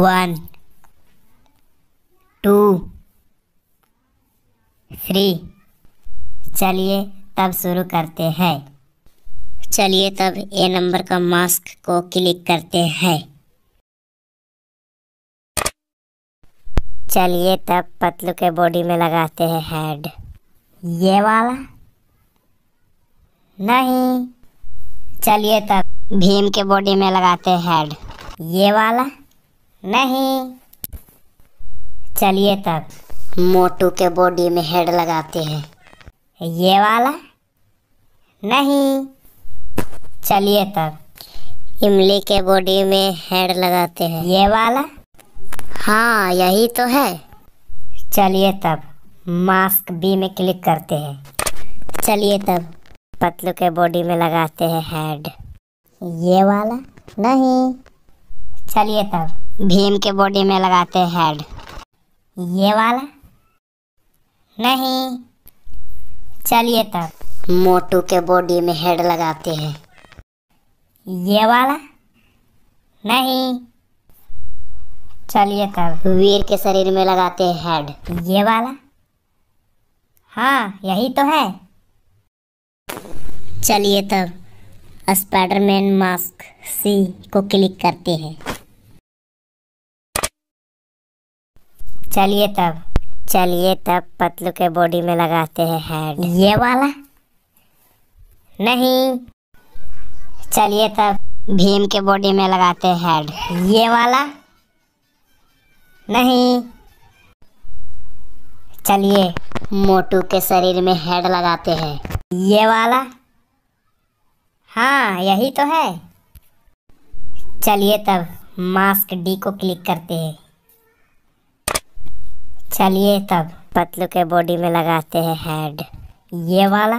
one two three चलिए तब शुरू करते हैं चलिए तब ए नंबर का मास्क को क्लिक करते हैं चलिए तब पतलू के बॉडी में लगाते हैं हेड ये वाला नहीं चलिए तब भीम के बॉडी में लगाते हैं हेड ये वाला नहीं चलिए तब मोटू के बॉडी में हेड लगाते हैं ये वाला नहीं चलिए तब इमली के बॉडी में हेड लगाते हैं ये वाला हाँ यही तो है चलिए तब मास्क बी में क्लिक करते हैं चलिए तब पतलू के बॉडी में लगाते हैं हेड ये वाला नहीं चलिए तब भीम के बॉडी में लगाते हैं हेड ये वाला नहीं चलिए तब मोटू के बॉडी में हेड लगाते हैं ये वाला नहीं चलिए तब वीर के शरीर में लगाते हैं हेड ये वाला हाँ यही तो है चलिए तब स्पाइडरमैन मास्क सी को क्लिक करते हैं चलिए तब चलिए तब पतलू के बॉडी में लगाते हैं हेड ये वाला नहीं चलिए तब भीम के बॉडी में लगाते हैं हेड ये वाला नहीं चलिए मोटू के शरीर में हेड लगाते हैं ये वाला हाँ यही तो है चलिए तब मास्क डी को क्लिक करते हैं चलिए तब पतलू के बॉडी में लगाते हैं हेड ये वाला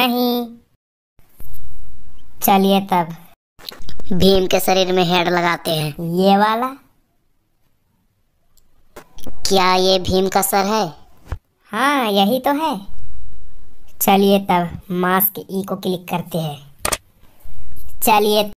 नहीं चलिए तब भीम के शरीर में हेड लगाते हैं ये वाला क्या ये भीम का सर है हाँ यही तो है चलिए तब मास्क ई को क्लिक करते हैं चलिए